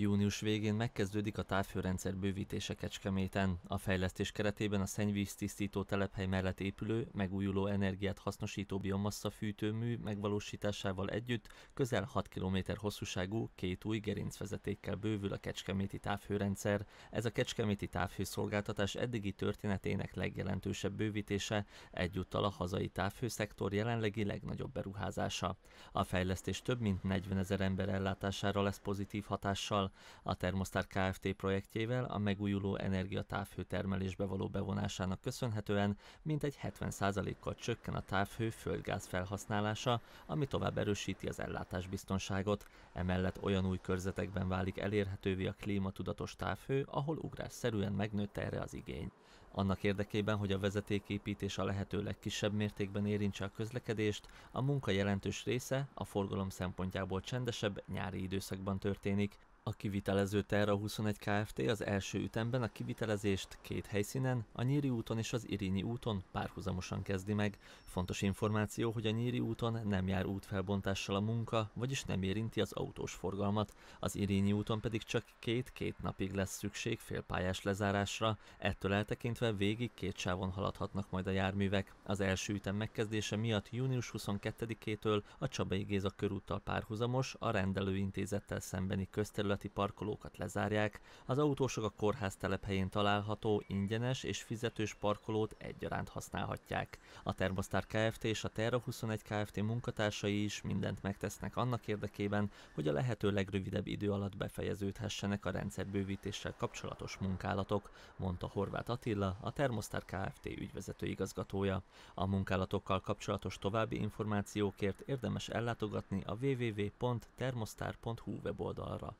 Június végén megkezdődik a távhőrendszer bővítése Kecskeméten. A fejlesztés keretében a szennyvíztisztító telephely mellett épülő, megújuló energiát hasznosító biomassa fűtőmű megvalósításával együtt közel 6 km hosszúságú, két új gerincvezetékkel bővül a kecskeméti távhőrendszer. Ez a kecskeméti távhőszolgáltatás eddigi történetének legjelentősebb bővítése, egyúttal a hazai távhőszektor jelenlegi legnagyobb beruházása. A fejlesztés több mint 40 ezer ember ellátására lesz pozitív hatással, a, termosztár Kft. projektjével a megújuló energia távhőtermelésbe való bevonásának köszönhetően mintegy 70%-kal csökken a távhő földgáz felhasználása, ami tovább erősíti az ellátásbiztonságot. Emellett olyan új körzetekben válik elérhetővé a klímatudatos távhő, ahol ugrásszerűen megnőtt erre az igény. Annak érdekében, hogy a vezetéképítés a lehető legkisebb mértékben érintse a közlekedést, a munka jelentős része a forgalom szempontjából csendesebb nyári időszakban történik. A kivitelező Terra 21 Kft. az első ütemben a kivitelezést két helyszínen, a Nyíri úton és az Irinyi úton párhuzamosan kezdi meg. Fontos információ, hogy a Nyíri úton nem jár útfelbontással a munka, vagyis nem érinti az autós forgalmat, az Irinyi úton pedig csak két-két napig lesz szükség félpályás lezárásra, ettől eltekintve végig két sávon haladhatnak majd a járművek. Az első ütem megkezdése miatt június 22-től a Csabai Géza körúttal párhuzamos, a rendelőintézettel szembeni közterület kerületi parkolókat lezárják, az autósok a kórház telephelyén található ingyenes és fizetős parkolót egyaránt használhatják. A Termosztár Kft. és a Terra 21 Kft. munkatársai is mindent megtesznek annak érdekében, hogy a lehető legrövidebb idő alatt befejeződhessenek a rendszerbővítéssel kapcsolatos munkálatok, mondta Horváth Attila, a Termosztár Kft. ügyvezető igazgatója. A munkálatokkal kapcsolatos további információkért érdemes ellátogatni a www.termosztár.hu weboldalra.